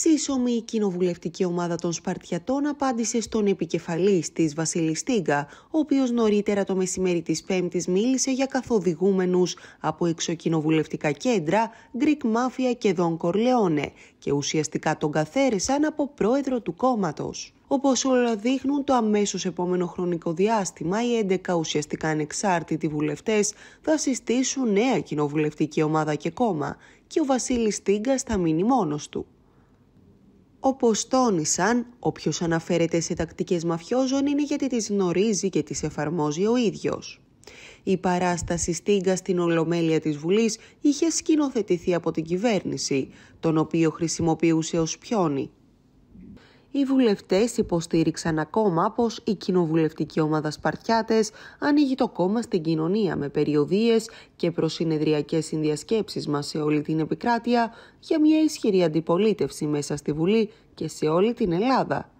Σύσσωμη, η κοινοβουλευτική ομάδα των Σπαρτιατών απάντησε στον επικεφαλή της Βασίλης Στίγκα, ο οποίος νωρίτερα το μεσημέρι της Πέμπτης μίλησε για καθοδηγούμενους από εξοκοινοβουλευτικά κέντρα, Greek Mafia και Δον Corleone, και ουσιαστικά τον καθαίρεσαν από πρόεδρο του κόμματος. Όπως όλα δείχνουν, το αμέσως επόμενο χρονικό διάστημα οι 11 ουσιαστικά ανεξάρτητοι βουλευτές θα συστήσουν νέα κοινοβουλευτική ομάδα και κόμμα και ο Βασίλης Τίγκα θα μείνει μόνος του. Όπως τόνισαν, όποιος αναφέρεται σε τακτικές μαφιόζων είναι γιατί τις γνωρίζει και τις εφαρμόζει ο ίδιος. Η παράσταση Στίγκα στην Ολομέλεια της Βουλής είχε σκηνοθετηθεί από την κυβέρνηση, τον οποίο χρησιμοποιούσε ως πιόνι οι βουλευτές υποστήριξαν ακόμα πως η κοινοβουλευτική ομάδα Σπαρτιάτες ανοίγει το κόμμα στην κοινωνία με περιοδίες και προσυνεδριακές συνδιασκέψεις μας σε όλη την επικράτεια για μια ισχυρή αντιπολίτευση μέσα στη Βουλή και σε όλη την Ελλάδα.